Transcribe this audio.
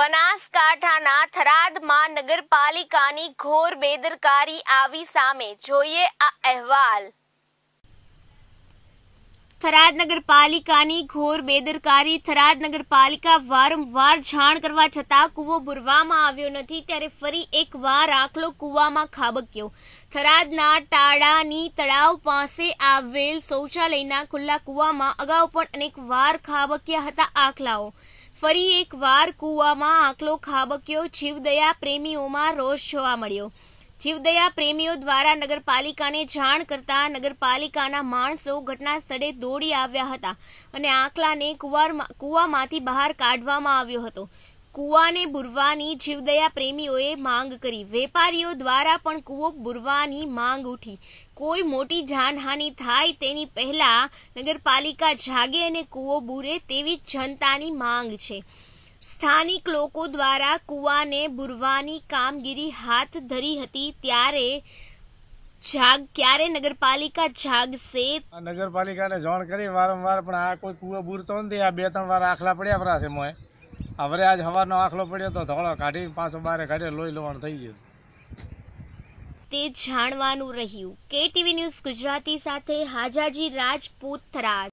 બનાસકાંઠાના થરાદમાં નગરપાલિકાની ઘોર બેદરકારી આવી સામે જોઈએ આ અહેવાલ થરાદ નગરપાલિકાની ઘોર બેદરકારી થરાદ નગરપાલિકા વારંવાર જાણ કરવા છતાં કૂવો બુરવામાં આવ્યો નથી ત્યારે ફરી એક વાર આખલો કૂવામાં ખાબક્યો થરાદના ટાળાની તળાવ પાસે આવેલ શૌચાલયના ખુલ્લા કૂવામાં અગાઉ પણ અનેક વાર ખાબક્યા હતા આખલાઓ ફરી એક વાર કૂવામાં આખલો ખાબક્યો જીવદયા પ્રેમીઓમાં રોષ જોવા મળ્યો જીવદયા પ્રેમીઓ દ્વારા નગરપાલિકાને જાણ કરતા નગરપાલિકાના માણસો ઘટના સ્થળે દોડી આવ્યા હતા અને આંકલાને કૂવામાંથી બહાર કાઢવામાં આવ્યો હતો કૂવાને બુરવાની જીવદયા પ્રેમીઓએ માંગ કરી વેપારીઓ દ્વારા પણ કૂવો બુરવાની માંગ ઉઠી કોઈ મોટી જાનહાનિ થાય તેની પહેલા નગરપાલિકા જાગે અને કૂવો બુરે તેવી જનતાની માંગ છે સ્થાનિક લોકો દ્વારા કૂવાને બુરવાની કામગીરી હાથ ધરી હતી ત્યારે જાગ ક્યારે નગરપાલિકા જાગશે નગરપાલિકાને જાણ કરી વારંવાર પણ આ કોઈ કૂવો બુરતો નથી આ બે ત્રણ વાર આખલા પડ્યા પરા છે મોએ હવે આજ હવારનો આખલો પડ્યો તો ધોળો કાઢી પાછો બારે કાઢે લોહી લોવાણ થઈ ગયું તે જાણવાનું રહ્યું કેટીવી ન્યૂઝ ગુજરાતી સાથે હાજાજી રાજપૂત થરાજ